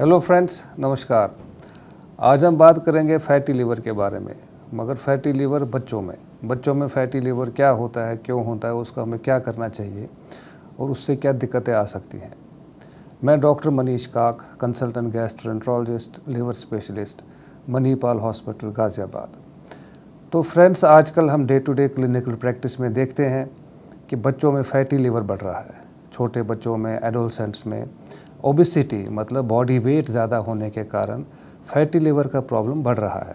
hello friends नमस्कार आज हम बात करेंगे फैटी लीवर के बारे में मगर फैटी लीवर बच्चों में बच्चों में फैटी लीवर क्या होता है क्यों होता है उसका हमें क्या करना चाहिए और उससे क्या दिक्कतें आ सकती हैं मैं doctor Manish Kak consultant gastroenterologist liver specialist Manipal hospital Ghaziabad तो फ्रेंड्स आजकल हम day to day clinical practice में देखते हैं कि बच्चों में फैटी लीवर बढ़ रहा है छोटे बच्चों में एडोलसेंट्स में ओबिसिटी मतलब बॉडी वेट ज़्यादा होने के कारण फैटी लिवर का प्रॉब्लम बढ़ रहा है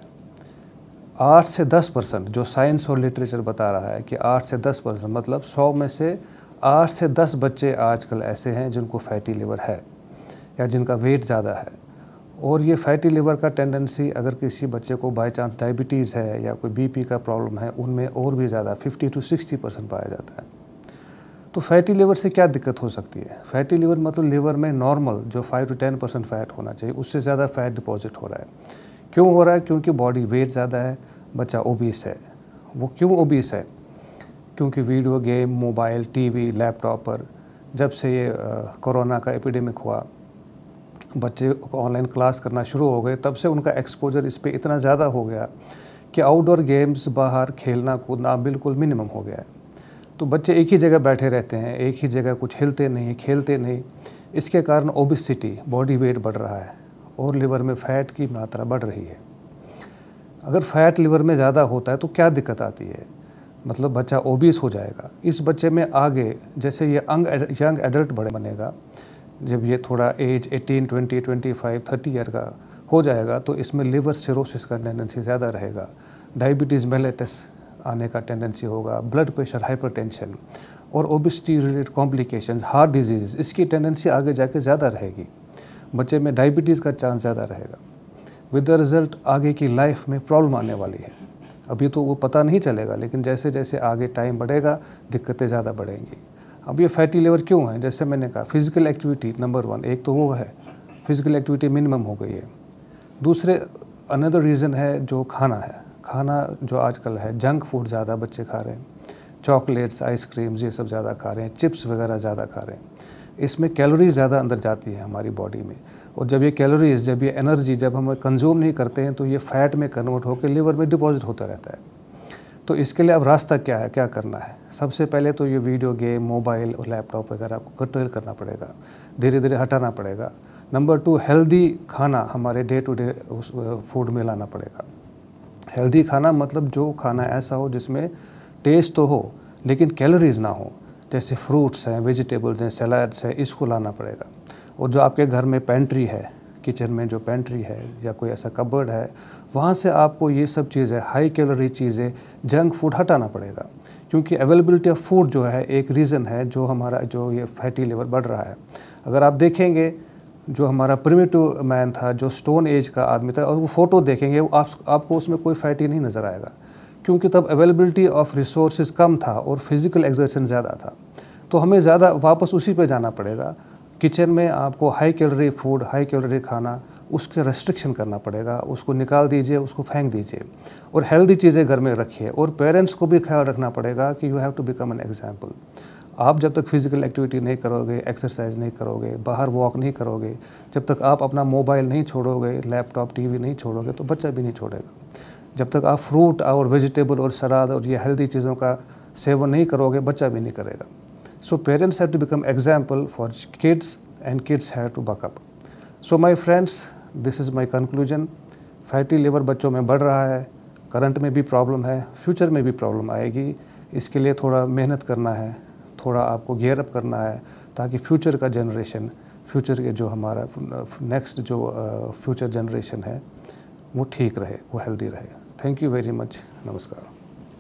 आठ से दस परसेंट जो साइंस और लिटरेचर बता रहा है कि आठ से दस परसेंट मतलब सौ में से आठ से दस बच्चे आजकल ऐसे हैं जिनको फैटी लिवर है या जिनका वेट ज़्यादा है और ये फैटी लिवर का टेंडेंसी अगर किसी बच्चे को बाई चांस डायबिटीज़ है या कोई बीपी का प्रॉब्लम है उनमें और भी ज़्यादा फिफ्टी टू सिक्सटी परसेंट पाया जाता है तो फैटी लीवर से क्या दिक्कत हो सकती है फैटी लीवर मतलब लीवर में नॉर्मल जो five to ten percent fat होना चाहिए उससे ज़्यादा फैट डिपॉजिट हो रहा है क्यों हो रहा है क्योंकि बॉडी वेट ज़्यादा है बच्चा ओबीस है वो क्यों ओबीस है क्योंकि video game mobile TV laptop पर जब से ये कोरोना का एपिडेमिक हुआ बच्चे ऑनलाइन क्लास करना शुरू हो गए तब से उनका एक्सपोजर इस पर इतना ज़्यादा हो गया कि आउटडोर गेम्स बाहर खेलना कूदना बिल्कुल मिनिमम हो गया है तो बच्चे एक ही जगह बैठे रहते हैं एक ही जगह कुछ हिलते नहीं खेलते नहीं इसके कारण ओबिसिटी बॉडी वेट बढ़ रहा है और लिवर में फैट की मात्रा बढ़ रही है अगर फैट लिवर में ज़्यादा होता है तो क्या दिक्कत आती है मतलब बच्चा ओबीस हो जाएगा इस बच्चे में आगे जैसे ये अंग यंग एडल्ट बड़े बनेगा जब ये थोड़ा एज 18, 20, 25, 30 ईयर का हो जाएगा तो इसमें लिवर सिरोसिस का टेंडेंसी ज़्यादा रहेगा डायबिटीज़ मेलेटस आने का टेंडेंसी होगा ब्लड प्रेशर हाइपरटेंशन और obesity related complications heart disease इसकी टेंडेंसी आगे जाके ज़्यादा रहेगी बच्चे में डायबिटीज़ का चांस ज़्यादा रहेगा विद द रिज़ल्ट आगे की लाइफ में प्रॉब्लम आने वाली है अभी तो वो पता नहीं चलेगा लेकिन जैसे जैसे आगे टाइम बढ़ेगा दिक्कतें ज़्यादा बढ़ेंगी अब ये फैटी लेवर क्यों है जैसे मैंने कहा फिज़िकल एक्टिविटी नंबर वन एक तो वो है फिज़िकल एक्टिविटी मिनिमम हो गई है दूसरे अनदर रीज़न है जो खाना है खाना जो आजकल है जंक फूड ज़्यादा बच्चे खा रहे हैं चॉकलेट्स आइसक्रीम्स ये सब ज़्यादा खा रहे हैं चिप्स वगैरह ज़्यादा खा रहे हैं इसमें कैलोरीज ज़्यादा अंदर जाती है हमारी बॉडी में और जब ये कैलोरीज जब ये एनर्जी जब हम कंज्यूम नहीं करते हैं तो ये फैट में कन्वर्ट होकर लीवर में डिपॉजिट होता रहता है तो इसके लिए अब रास्ता क्या है क्या करना है सबसे पहले तो ये वीडियो गेम मोबाइल और लैपटॉप वगैरह आपको कंट्रोल करना पड़ेगा धीरे धीरे हटाना पड़ेगा नंबर टू हेल्दी खाना हमारे डे टू डे उस फूड में लाना पड़ेगा हेल्दी खाना मतलब जो खाना ऐसा हो जिसमें टेस्ट तो हो लेकिन कैलोरीज ना हो जैसे फ्रूट्स हैं वेजिटेबल्स हैं सलाड्स हैं इसको लाना पड़ेगा और जो आपके घर में पेंट्री है किचन में जो पेंट्री है या कोई ऐसा कबर्ड है वहाँ से आपको ये सब चीज़ें हाई कैलोरी चीज़ें जंक फूड हटाना पड़ेगा क्योंकि अवेलेबिलिटी ऑफ फूड जो है एक रीज़न है जो हमारा जो ये फैटी लेवल बढ़ रहा है अगर आप देखेंगे जो हमारा प्रिमेटिव मैन था जो स्टोन एज का आदमी था और वो फ़ोटो देखेंगे वो आप, आपको उसमें कोई फैटी नहीं नज़र आएगा क्योंकि तब अवेलेबिलिटी ऑफ रिसोर्स कम था और फिज़िकल एग्जर्शन ज़्यादा था तो हमें ज़्यादा वापस उसी पे जाना पड़ेगा किचन में आपको high calorie food high calorie खाना उसके रेस्ट्रिक्शन करना पड़ेगा उसको निकाल दीजिए उसको फेंक दीजिए और हेल्दी चीज़ें घर में रखिए और पेरेंट्स को भी ख्याल रखना पड़ेगा कि you have to become an example आप जब तक फिज़िकल एक्टिविटी नहीं करोगे एक्सरसाइज नहीं करोगे बाहर वॉक नहीं करोगे जब तक आप अपना मोबाइल नहीं छोड़ोगे लैपटॉप टीवी नहीं छोड़ोगे तो बच्चा भी नहीं छोड़ेगा जब तक आप फ्रूट और वेजिटेबल और सलाद और ये हेल्दी चीज़ों का सेवन नहीं करोगे बच्चा भी नहीं करेगा so parents have to become example for kids and kids have to buck up so my friends this is my conclusion fatty liver बच्चों में बढ़ रहा है करंट में भी प्रॉब्लम है फ्यूचर में भी प्रॉब्लम आएगी इसके लिए थोड़ा मेहनत करना है थोड़ा आपको गेयर अप करना है ताकि फ्यूचर का जनरेशन फ्यूचर के जो हमारा नेक्स्ट जो फ्यूचर जनरेशन है वो ठीक रहे वो हेल्दी रहे थैंक यू वेरी मच नमस्कार